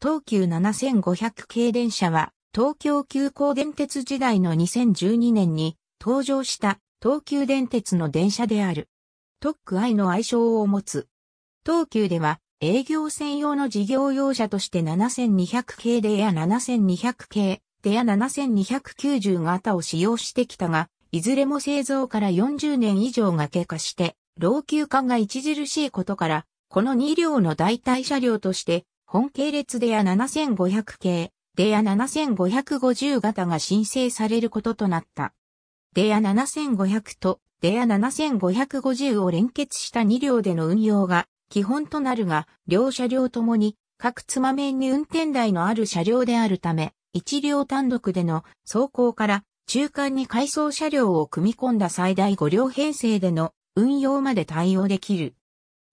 東急7500系電車は、東京急行電鉄時代の2012年に登場した東急電鉄の電車である。特区愛の愛称を持つ。東急では営業専用の事業用車として7200系でや7200系、でや7290型を使用してきたが、いずれも製造から40年以上が経過して、老朽化が著しいことから、この2両の代替車両として本系列デア7500系、デア7550型が申請されることとなった。デア7500とデア7550を連結した2両での運用が基本となるが、両車両ともに各つま面に運転台のある車両であるため、一両単独での走行から中間に回送車両を組み込んだ最大5両編成での運用まで対応できる。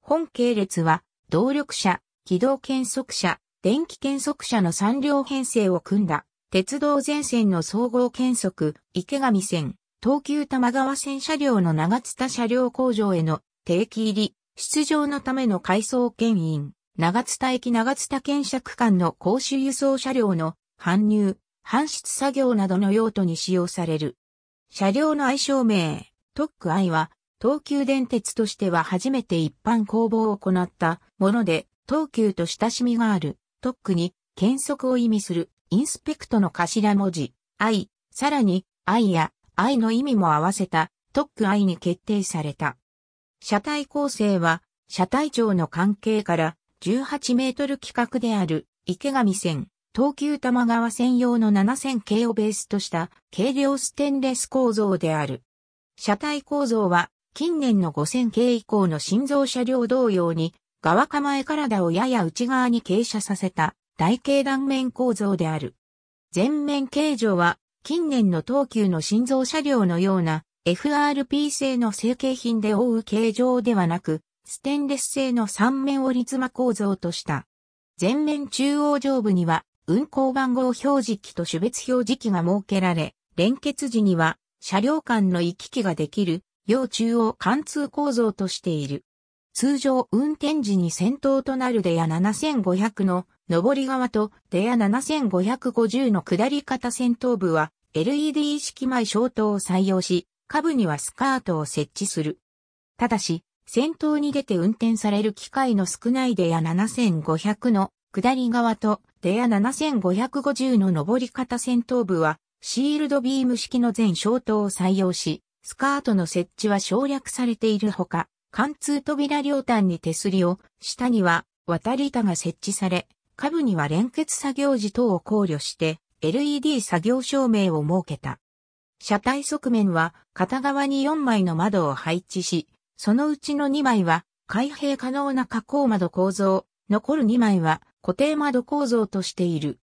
本系列は動力車、軌道検測車、電気検測車の3両編成を組んだ、鉄道全線の総合検測、池上線、東急玉川線車両の長津田車両工場への定期入り、出場のための改装牽引、長津田駅長津田検車区間の公衆輸送車両の搬入、搬出作業などの用途に使用される。車両の愛称名、特区愛は、東急電鉄としては初めて一般公募を行ったもので、東急と親しみがある、特区に、検測を意味する、インスペクトの頭文字、I、さらに、I や I の意味も合わせた、特区 I に決定された。車体構成は、車体長の関係から、18メートル規格である、池上線、東急玉川線用の7000系をベースとした軽量ステンレス構造である。車体構造は近年の5000系以降の心臓車両同様に側構え体をやや内側に傾斜させた台形断面構造である。前面形状は近年の東急の心臓車両のような FRP 製の成形品で覆う形状ではなく、ステンレス製の3面折り妻構造とした。前面中央上部には運行番号表示器と種別表示器が設けられ、連結時には車両間の行き来ができる、要中央貫通構造としている。通常運転時に先頭となるデア7500の上り側とデア7550の下り方先頭部は LED 式前消灯を採用し、下部にはスカートを設置する。ただし、先頭に出て運転される機会の少ないデア7500の下り側とデア7550の上り方先頭部はシールドビーム式の全消灯を採用し、スカートの設置は省略されているほか、貫通扉両端に手すりを、下には渡り板が設置され、下部には連結作業時等を考慮して LED 作業照明を設けた。車体側面は片側に4枚の窓を配置し、そのうちの2枚は開閉可能な加工窓構造、残る2枚は固定窓構造としている。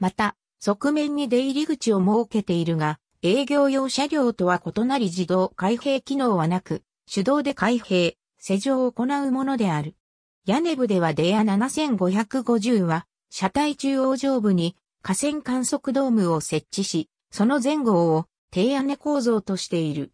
また、側面に出入り口を設けているが、営業用車両とは異なり自動開閉機能はなく、手動で開閉、施錠を行うものである。屋根部ではデア7550は、車体中央上部に河川観測ドームを設置し、その前後を低屋根構造としている。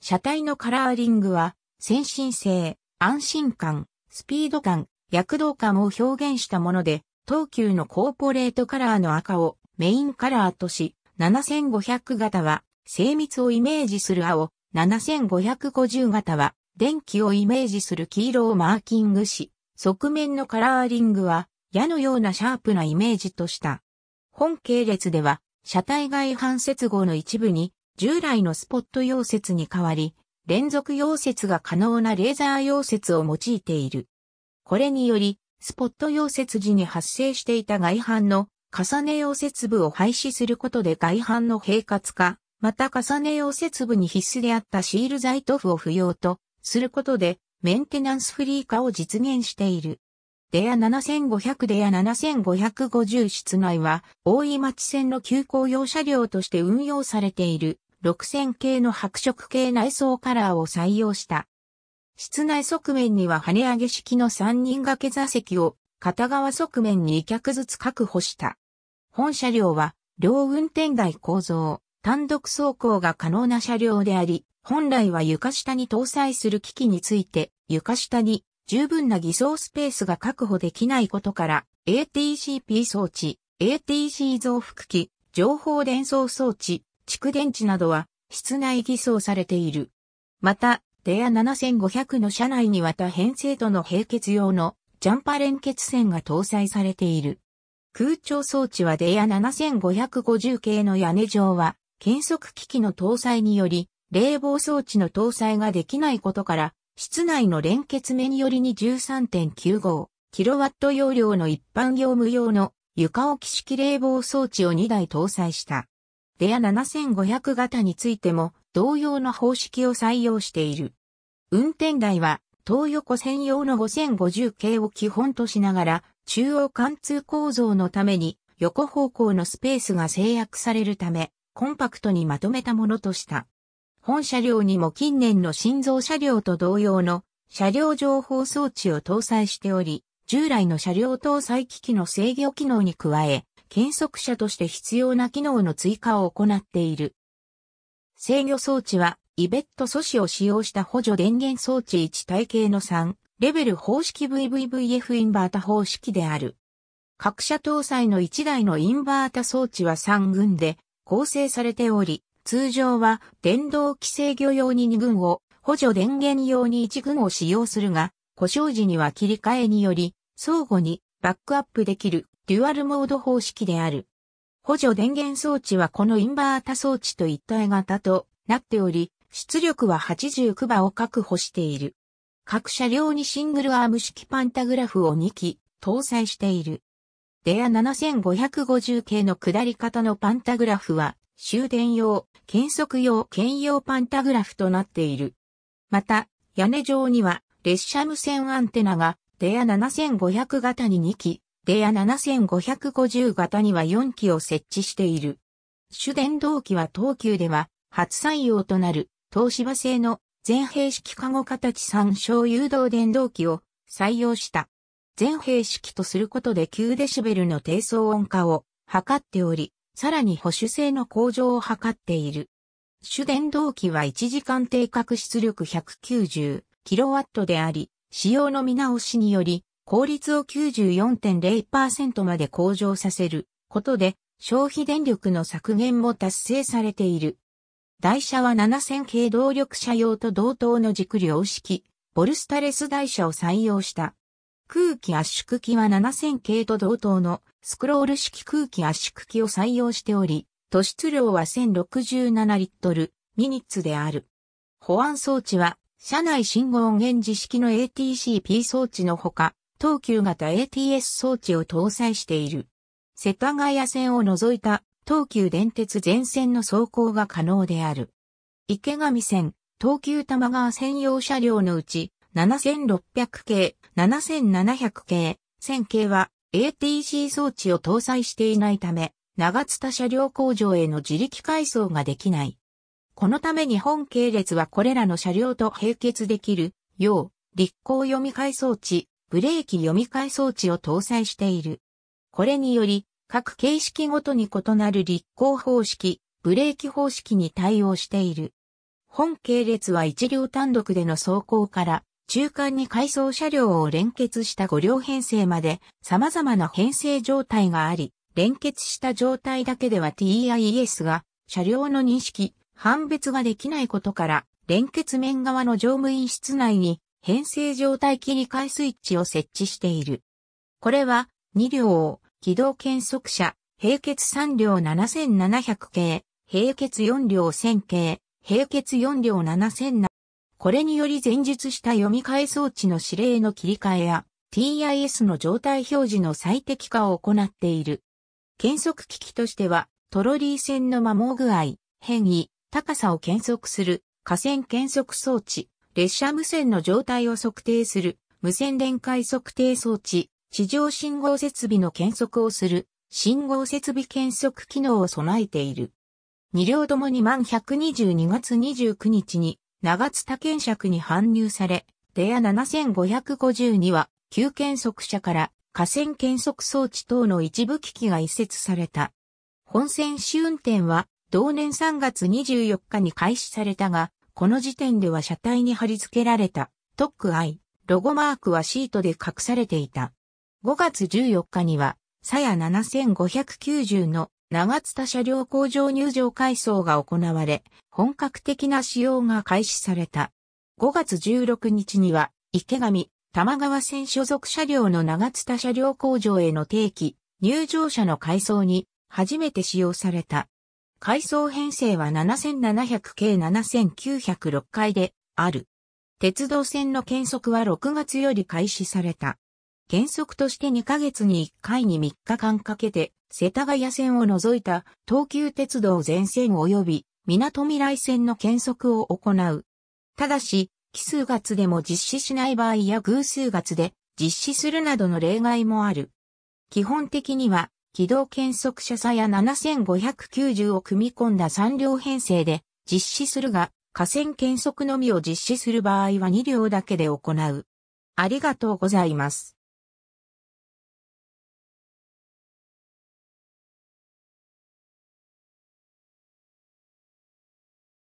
車体のカラーリングは、先進性、安心感、スピード感、躍動感を表現したもので、東急のコーポレートカラーの赤をメインカラーとし、7500型は精密をイメージする青、7550型は、電気をイメージする黄色をマーキングし、側面のカラーリングは、矢のようなシャープなイメージとした。本系列では、車体外反接合の一部に、従来のスポット溶接に代わり、連続溶接が可能なレーザー溶接を用いている。これにより、スポット溶接時に発生していた外反の重ね溶接部を廃止することで外反の平滑化、また重ね溶接部に必須であったシール材塗布を不要とすることでメンテナンスフリー化を実現している。デア7500デア7550室内は大井町線の急行用車両として運用されている6000系の白色系内装カラーを採用した。室内側面には跳ね上げ式の3人掛け座席を片側側面に2脚ずつ確保した。本車両は両運転台構造。単独走行が可能な車両であり、本来は床下に搭載する機器について、床下に十分な偽装スペースが確保できないことから、ATCP 装置、ATC 増幅器、情報伝送装置、蓄電池などは室内偽装されている。また、デア7500の車内にわた編成との並結用のジャンパ連結線が搭載されている。空調装置はデア7550系の屋根上は検測機器の搭載により、冷房装置の搭載ができないことから、室内の連結目によりに 13.95kW 容量の一般業務用の床置き式冷房装置を2台搭載した。レア7500型についても同様の方式を採用している。運転台は東横専用の5050系を基本としながら中央貫通構造のために横方向のスペースが制約されるためコンパクトにまとめたものとした。本車両にも近年の心臓車両と同様の車両情報装置を搭載しており、従来の車両搭載機器の制御機能に加え、検測者として必要な機能の追加を行っている。制御装置は、イベット素子を使用した補助電源装置1体系の3、レベル方式 VVVF インバータ方式である。各社搭載の1台のインバータ装置は3群で、構成されており、通常は電動規制魚用に2軍を、補助電源用に1軍を使用するが、故障時には切り替えにより、相互にバックアップできるデュアルモード方式である。補助電源装置はこのインバータ装置と一体型となっており、出力は89馬を確保している。各車両にシングルアーム式パンタグラフを2機搭載している。レア7550系の下り方のパンタグラフは、終電用、検測用、兼用パンタグラフとなっている。また、屋根上には、列車無線アンテナが、レア7500型に2機、レア7550型には4機を設置している。主電動機は東急では、初採用となる、東芝製の全閉式カゴ形3小誘導電動機を採用した。全平式とすることで9デシベルの低騒音化を図っており、さらに保守性の向上を図っている。主電動機は1時間定格出力 190kW であり、使用の見直しにより、効率を94.0%まで向上させることで、消費電力の削減も達成されている。台車は7000系動力車用と同等の軸量式、ボルスタレス台車を採用した。空気圧縮機は7000系と同等のスクロール式空気圧縮機を採用しており、都出量は1067リットルミニッツである。保安装置は、車内信号源自式の ATCP 装置のほか、東急型 ATS 装置を搭載している。世田谷線を除いた東急電鉄全線の走行が可能である。池上線、東急玉川専用車両のうち、7600系、7700系、1000系は ATC 装置を搭載していないため、長津田車両工場への自力改装ができない。このため日本系列はこれらの車両と並結できる、よう、立行読み替え装置、ブレーキ読み替え装置を搭載している。これにより、各形式ごとに異なる立行方式、ブレーキ方式に対応している。本系列は一両単独での走行から、中間に回送車両を連結した5両編成まで様々な編成状態があり、連結した状態だけでは TIES が車両の認識、判別ができないことから、連結面側の乗務員室内に編成状態切り替えスイッチを設置している。これは2両を軌道検測車、並結3両7700系、並結4両1000系、並結4両7700これにより前述した読み替え装置の指令の切り替えや TIS の状態表示の最適化を行っている。検測機器としてはトロリー線の摩耗具合、変異、高さを検測する河川検測装置、列車無線の状態を測定する無線電解測定装置、地上信号設備の検測をする信号設備検測機能を備えている。2両ともに満122月29日に長津田検尺に搬入され、レア7552は、旧検測車から河川検測装置等の一部機器が移設された。本線試運転は、同年3月24日に開始されたが、この時点では車体に貼り付けられた、トック I、ロゴマークはシートで隠されていた。5月14日には、さや7590の長津田車両工場入場改装が行われ、本格的な使用が開始された。5月16日には、池上、玉川線所属車両の長津田車両工場への定期、入場者の改装に初めて使用された。改装編成は7700系7906回である。鉄道線の減速は6月より開始された。原則として2ヶ月に1回に3日間かけて、世田谷線を除いた東急鉄道全線及び港未来線の検測を行う。ただし、奇数月でも実施しない場合や偶数月で実施するなどの例外もある。基本的には、軌道検測車差や7590を組み込んだ3両編成で実施するが、河川検測のみを実施する場合は2両だけで行う。ありがとうございます。